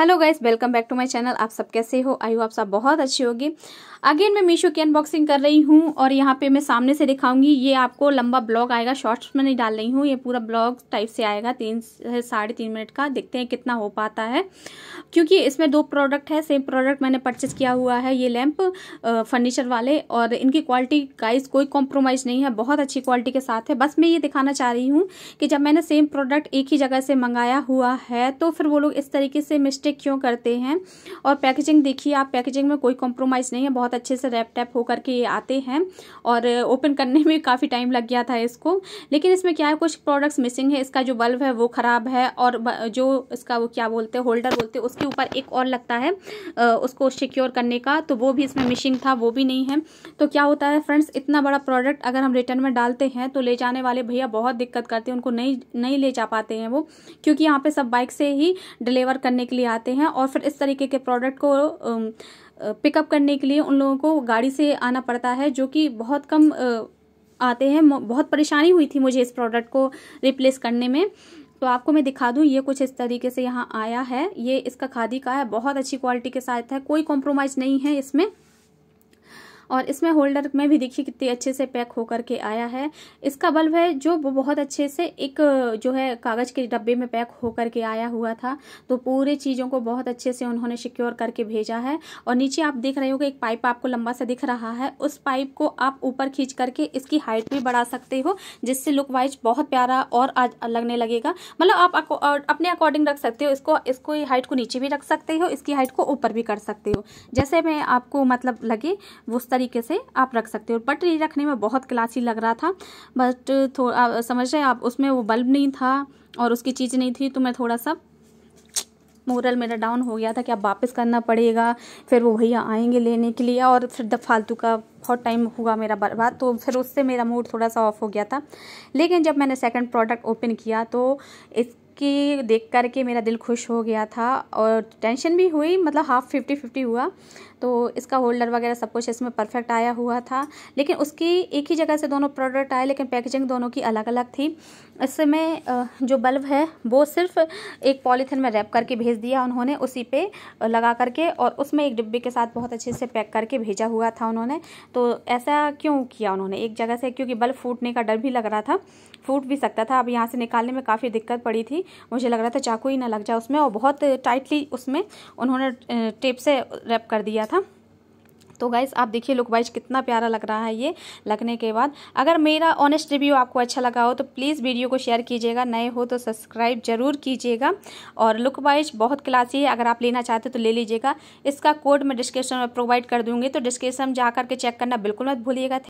hello guys welcome back to my channel आप सब कैसे हो आई हो आप सब बहुत अच्छी होगी अगेन मैं मीशो की अनबॉक्सिंग कर रही हूँ और यहाँ पे मैं सामने से दिखाऊंगी ये आपको लंबा ब्लॉग आएगा शॉर्ट्स में नहीं डाल रही हूँ ये पूरा ब्लॉग टाइप से आएगा तीन साढ़े तीन मिनट का देखते हैं कितना हो पाता है क्योंकि इसमें दो प्रोडक्ट है सेम प्रोडक्ट मैंने परचेज किया हुआ है ये लैम्प फर्नीचर वाले और इनकी क्वालिटी गाइस कोई कॉम्प्रोमाइज़ नहीं है बहुत अच्छी क्वालिटी के साथ है बस मैं ये दिखाना चाह रही हूँ कि जब मैंने सेम प्रोडक्ट एक ही जगह से मंगाया हुआ है तो फिर वो लोग इस तरीके से मिस्टेक मिस्टेक क्यों करते हैं और पैकेजिंग देखिए आप पैकेजिंग में कोई कॉम्प्रोमाइज़ नहीं है बहुत अच्छे से रैप टैप होकर के ये आते हैं और ओपन करने में काफ़ी टाइम लग गया था इसको लेकिन इसमें क्या है कुछ प्रोडक्ट्स मिसिंग है इसका जो बल्ब है वो ख़राब है और जो इसका वो क्या बोलते हैं होल्डर बोलते हैं उसके ऊपर एक और लगता है उसको सिक्योर करने का तो वो भी इसमें मिसिंग था वो भी नहीं है तो क्या होता है फ्रेंड्स इतना बड़ा प्रोडक्ट अगर हम रिटर्न में डालते हैं तो ले जाने वाले भैया बहुत दिक्कत करते हैं उनको नहीं नहीं ले जा पाते हैं वो क्योंकि यहाँ पे सब बाइक से ही डिलीवर करने के लिए आते जाते हैं और फिर इस तरीके के प्रोडक्ट को पिकअप करने के लिए उन लोगों को गाड़ी से आना पड़ता है जो कि बहुत कम आते हैं बहुत परेशानी हुई थी मुझे इस प्रोडक्ट को रिप्लेस करने में तो आपको मैं दिखा दूं ये कुछ इस तरीके से यहाँ आया है ये इसका खादी का है बहुत अच्छी क्वालिटी के साथ है कोई कॉम्प्रोमाइज़ नहीं है इसमें और इसमें होल्डर में भी देखिए कितने अच्छे से पैक होकर के आया है इसका बल्ब है जो वो बहुत अच्छे से एक जो है कागज़ के डब्बे में पैक होकर के आया हुआ था तो पूरे चीज़ों को बहुत अच्छे से उन्होंने सिक्योर करके भेजा है और नीचे आप देख रहे हो कि एक पाइप आपको लंबा सा दिख रहा है उस पाइप को आप ऊपर खींच करके इसकी हाइट भी बढ़ा सकते हो जिससे लुक वाइज बहुत प्यारा और आज लगने लगेगा मतलब आप अपने अकॉर्डिंग रख सकते हो इसको इसको हाइट को नीचे भी रख सकते हो इसकी हाइट को ऊपर भी कर सकते हो जैसे मैं आपको मतलब लगे उस तरीके से आप रख सकते हो पटरी रखने में बहुत क्लासी लग रहा था बट थोड़ा समझ रहे आप उसमें वो बल्ब नहीं था और उसकी चीज़ नहीं थी तो मैं थोड़ा सा मोरल मेरा डाउन हो गया था कि अब वापस करना पड़ेगा फिर वो भैया आएंगे लेने के लिए और फिर फालतू का बहुत टाइम हुआ मेरा बर्बाद तो फिर उससे मेरा मूड थोड़ा सा ऑफ हो गया था लेकिन जब मैंने सेकंड प्रोडक्ट ओपन किया तो इस कि देख कर के मेरा दिल खुश हो गया था और टेंशन भी हुई मतलब हाफ़ फिफ्टी फिफ्टी हुआ तो इसका होल्डर वगैरह सब कुछ इसमें परफेक्ट आया हुआ था लेकिन उसकी एक ही जगह से दोनों प्रोडक्ट आए लेकिन पैकेजिंग दोनों की अलग अलग थी इसमें जो बल्ब है वो सिर्फ एक पॉलीथिन में रैप करके भेज दिया उन्होंने उसी पे लगा करके और उसमें एक डिब्बे के साथ बहुत अच्छे से पैक करके भेजा हुआ था उन्होंने तो ऐसा क्यों किया उन्होंने एक जगह से क्योंकि बल्ब फूटने का डर भी लग रहा था फूट भी सकता था अब यहाँ से निकालने में काफ़ी दिक्कत पड़ी थी मुझे लग रहा था चाकू ही ना लग जाए उसमें और बहुत टाइटली उसमें उन्होंने टेप से रैप कर दिया था तो गाइज आप देखिए लुक वाइज कितना प्यारा लग रहा है ये लगने के बाद अगर मेरा ऑनेस्ट रिव्यू आपको अच्छा लगा हो तो प्लीज़ वीडियो को शेयर कीजिएगा नए हो तो सब्सक्राइब जरूर कीजिएगा और लुक वाइज बहुत क्लासी है अगर आप लेना चाहते हो तो ले लीजिएगा इसका कोड मैं डिस्क्रिप्शन में प्रोवाइड कर दूँगी तो डिस्क्रिप्शन जा करके चेक करना बिल्कुल मत भूलिएगा